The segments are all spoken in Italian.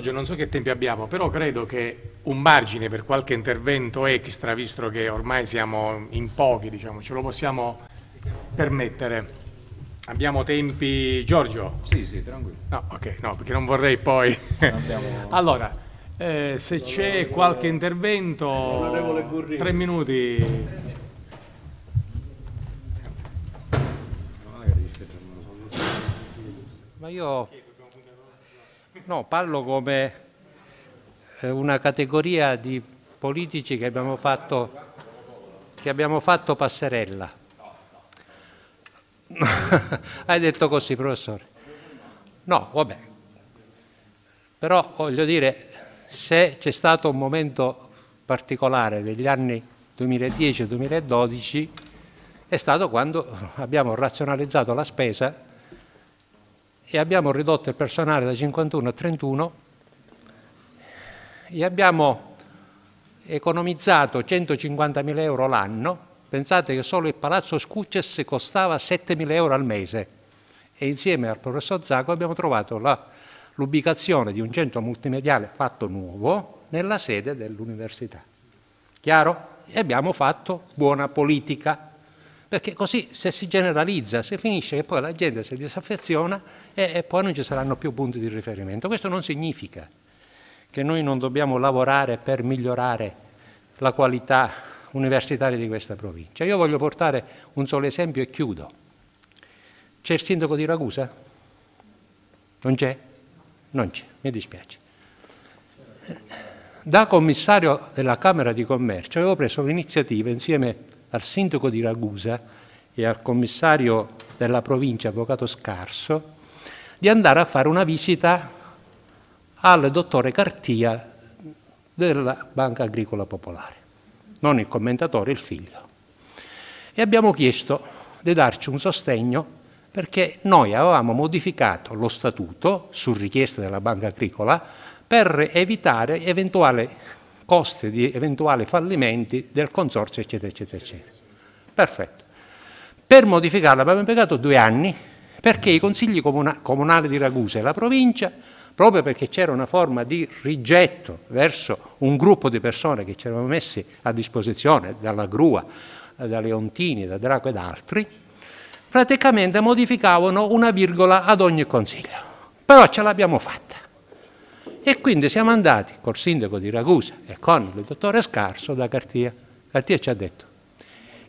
Giorgio, non so che tempi abbiamo, però credo che un margine per qualche intervento extra, visto che ormai siamo in pochi, diciamo, ce lo possiamo permettere. Abbiamo tempi, Giorgio? Sì, sì, tranquillo. No, ok, no, perché non vorrei poi... Abbiamo... allora, eh, se c'è qualche intervento, tre minuti. Ma io... No, parlo come eh, una categoria di politici che abbiamo fatto, che abbiamo fatto passerella. Hai detto così, professore. No, vabbè. Però voglio dire, se c'è stato un momento particolare degli anni 2010-2012, è stato quando abbiamo razionalizzato la spesa e abbiamo ridotto il personale da 51 a 31 e abbiamo economizzato 150.000 euro l'anno, pensate che solo il Palazzo Scucces costava 7.000 euro al mese e insieme al professor Zacco abbiamo trovato l'ubicazione di un centro multimediale fatto nuovo nella sede dell'università. Chiaro? E abbiamo fatto buona politica perché così se si generalizza, se finisce che poi la gente si disaffeziona e, e poi non ci saranno più punti di riferimento. Questo non significa che noi non dobbiamo lavorare per migliorare la qualità universitaria di questa provincia. Io voglio portare un solo esempio e chiudo. C'è il sindaco di Ragusa? Non c'è? Non c'è, mi dispiace. Da commissario della Camera di Commercio avevo preso l'iniziativa insieme a al sindaco di Ragusa e al commissario della provincia, avvocato Scarso, di andare a fare una visita al dottore Cartia della Banca Agricola Popolare, non il commentatore, il figlio. E abbiamo chiesto di darci un sostegno perché noi avevamo modificato lo statuto su richiesta della Banca Agricola per evitare eventuali costi di eventuali fallimenti del consorzio, eccetera, eccetera, eccetera. Perfetto. Per modificarla abbiamo impiegato due anni perché i consigli comunali di Ragusa e la provincia, proprio perché c'era una forma di rigetto verso un gruppo di persone che ci eravamo messi a disposizione dalla Grua, da Leontini, da Draco ed altri, praticamente modificavano una virgola ad ogni consiglio. Però ce l'abbiamo fatta. E quindi siamo andati col sindaco di Ragusa e con il dottore Scarso da Cartia. Cartia ci ha detto,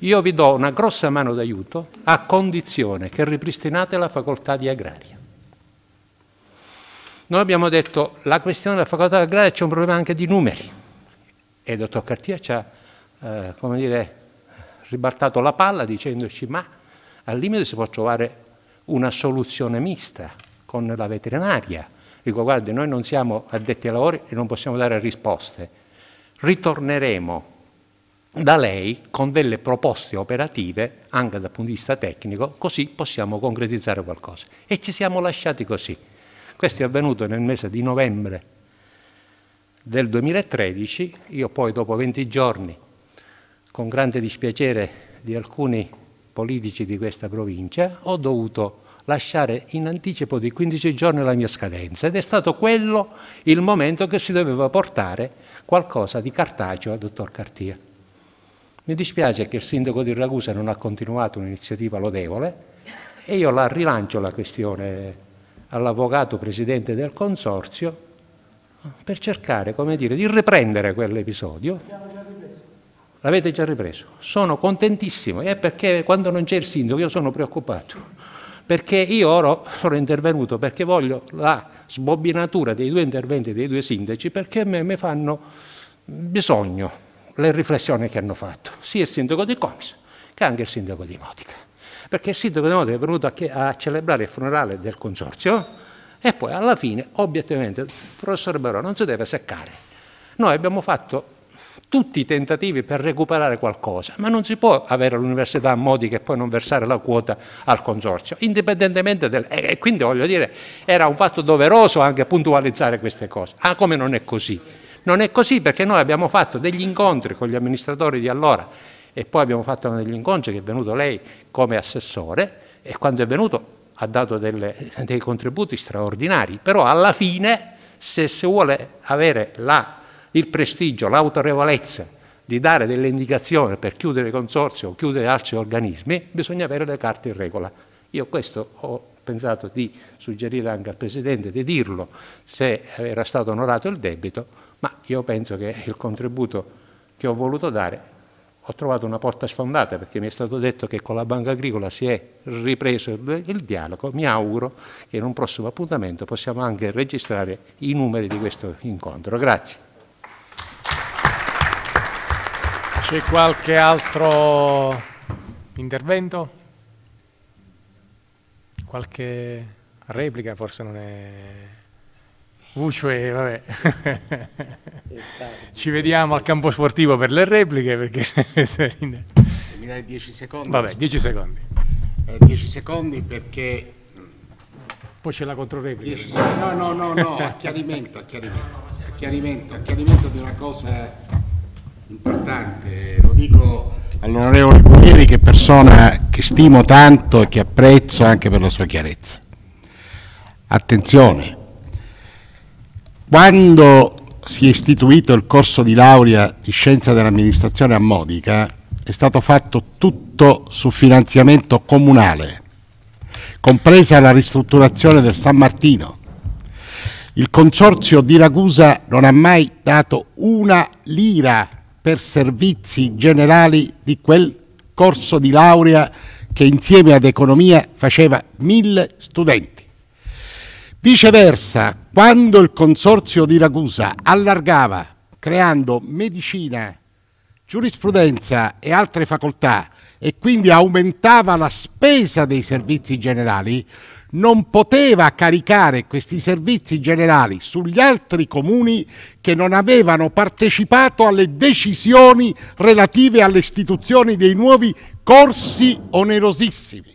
io vi do una grossa mano d'aiuto a condizione che ripristinate la facoltà di agraria. Noi abbiamo detto la questione della facoltà di agraria c'è un problema anche di numeri e il dottor Cartia ci ha eh, come dire, ribaltato la palla dicendoci ma al limite si può trovare una soluzione mista con la veterinaria Dico, guardi, noi non siamo addetti ai lavori e non possiamo dare risposte. Ritorneremo da lei con delle proposte operative, anche dal punto di vista tecnico, così possiamo concretizzare qualcosa. E ci siamo lasciati così. Questo è avvenuto nel mese di novembre del 2013, io poi dopo 20 giorni, con grande dispiacere di alcuni politici di questa provincia, ho dovuto lasciare in anticipo di 15 giorni la mia scadenza ed è stato quello il momento che si doveva portare qualcosa di cartaceo al dottor Cartier. Mi dispiace che il sindaco di Ragusa non ha continuato un'iniziativa lodevole e io la rilancio la questione all'avvocato presidente del consorzio per cercare, come dire, di riprendere quell'episodio. L'avete già ripreso? Sono contentissimo, è perché quando non c'è il sindaco io sono preoccupato perché io ora sono intervenuto perché voglio la sbobbinatura dei due interventi dei due sindaci perché a me, me fanno bisogno le riflessioni che hanno fatto sia il sindaco di Comis che anche il sindaco di Modica perché il sindaco di Modica è venuto a, a celebrare il funerale del consorzio e poi alla fine obiettivamente il professor Barò non si deve seccare noi abbiamo fatto tutti i tentativi per recuperare qualcosa, ma non si può avere l'università a modi che poi non versare la quota al consorzio, indipendentemente del... E quindi voglio dire, era un fatto doveroso anche puntualizzare queste cose. Ah, come non è così? Non è così perché noi abbiamo fatto degli incontri con gli amministratori di allora e poi abbiamo fatto degli incontri che è venuto lei come assessore e quando è venuto ha dato delle, dei contributi straordinari, però alla fine se si vuole avere la il prestigio, l'autorevolezza di dare delle indicazioni per chiudere consorzi o chiudere altri organismi, bisogna avere le carte in regola. Io questo ho pensato di suggerire anche al Presidente di dirlo se era stato onorato il debito, ma io penso che il contributo che ho voluto dare ho trovato una porta sfondata perché mi è stato detto che con la banca agricola si è ripreso il, dialogo, mi auguro che in un prossimo appuntamento possiamo anche registrare i numeri di questo incontro. Grazie. C'è qualche altro intervento? Qualche replica forse non è... Vucioe, vabbè. Esatto. Ci vediamo al campo sportivo per le repliche perché... Se... Mi dai 10 secondi? Vabbè, 10 secondi. 10 eh, secondi perché... Poi c'è la controreplica. Secondi... No, no, no, no, a chiarimento, a chiarimento, a chiarimento, a chiarimento di una cosa importante, lo dico all'onorevole Guerri che è persona che stimo tanto e che apprezzo anche per la sua chiarezza. Attenzione, quando si è istituito il corso di laurea in scienza dell'amministrazione a Modica è stato fatto tutto su finanziamento comunale, compresa la ristrutturazione del San Martino. Il consorzio di Ragusa non ha mai dato una lira per servizi generali di quel corso di laurea che insieme ad economia faceva mille studenti. Viceversa, quando il consorzio di Ragusa allargava, creando medicina, giurisprudenza e altre facoltà, e quindi aumentava la spesa dei servizi generali, non poteva caricare questi servizi generali sugli altri comuni che non avevano partecipato alle decisioni relative all'istituzione dei nuovi corsi onerosissimi.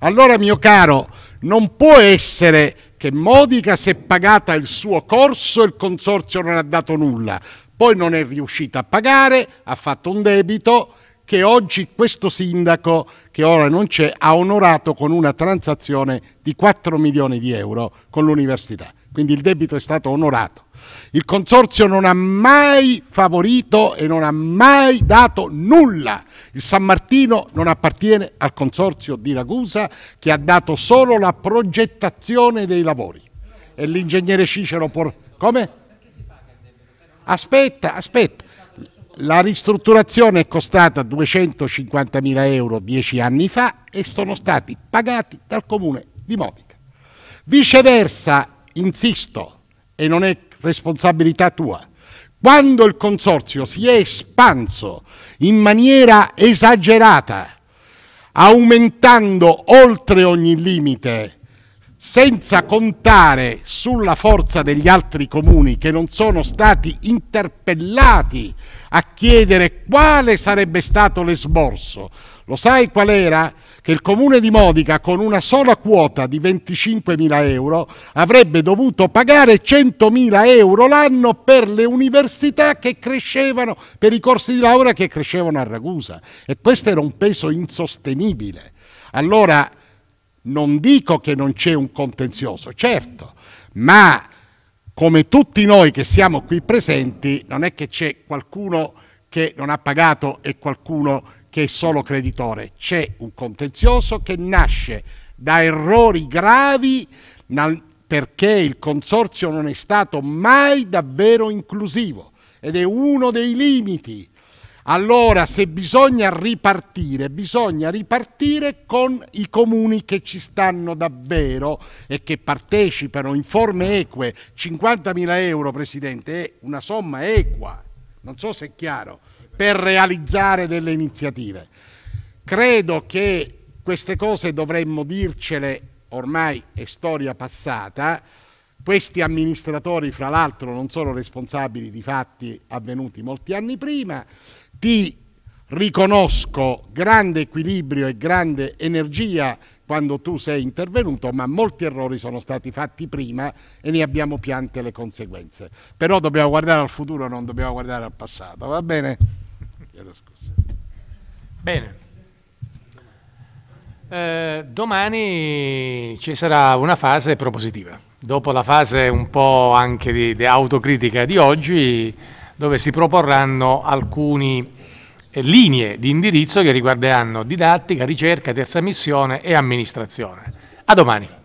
Allora, mio caro, non può essere che Modica si è pagata il suo corso e il consorzio non ha dato nulla, poi non è riuscita a pagare, ha fatto un debito che oggi questo sindaco, che ora non c'è, ha onorato con una transazione di 4 milioni di euro con l'università. Quindi il debito è stato onorato. Il consorzio non ha mai favorito e non ha mai dato nulla. Il San Martino non appartiene al consorzio di Ragusa che ha dato solo la progettazione dei lavori. E l'ingegnere Cicero... Por... Come? Aspetta, aspetta. La ristrutturazione è costata 250.000 euro dieci anni fa e sono stati pagati dal comune di Modica. Viceversa, insisto, e non è responsabilità tua, quando il consorzio si è espanso in maniera esagerata, aumentando oltre ogni limite senza contare sulla forza degli altri comuni che non sono stati interpellati a chiedere quale sarebbe stato l'esborso. Lo sai qual era? Che il comune di Modica con una sola quota di 25.000 euro avrebbe dovuto pagare 100.000 euro l'anno per le università che crescevano, per i corsi di laurea che crescevano a Ragusa. E questo era un peso insostenibile. Allora, non dico che non c'è un contenzioso, certo, ma come tutti noi che siamo qui presenti, non è che c'è qualcuno che non ha pagato e qualcuno che è solo creditore. C'è un contenzioso che nasce da errori gravi perché il consorzio non è stato mai davvero inclusivo ed è uno dei limiti allora, se bisogna ripartire, bisogna ripartire con i comuni che ci stanno davvero e che partecipano in forme eque. 50.000 euro, Presidente, è una somma equa, non so se è chiaro, per realizzare delle iniziative. Credo che queste cose dovremmo dircele, ormai è storia passata, questi amministratori, fra l'altro, non sono responsabili di fatti avvenuti molti anni prima. Ti riconosco grande equilibrio e grande energia quando tu sei intervenuto, ma molti errori sono stati fatti prima e ne abbiamo piante le conseguenze. Però dobbiamo guardare al futuro, non dobbiamo guardare al passato, va bene? Chiedo scusa. Bene. Eh, domani ci sarà una fase propositiva dopo la fase un po' anche di, di autocritica di oggi, dove si proporranno alcune eh, linee di indirizzo che riguarderanno didattica, ricerca, terza missione e amministrazione. A domani.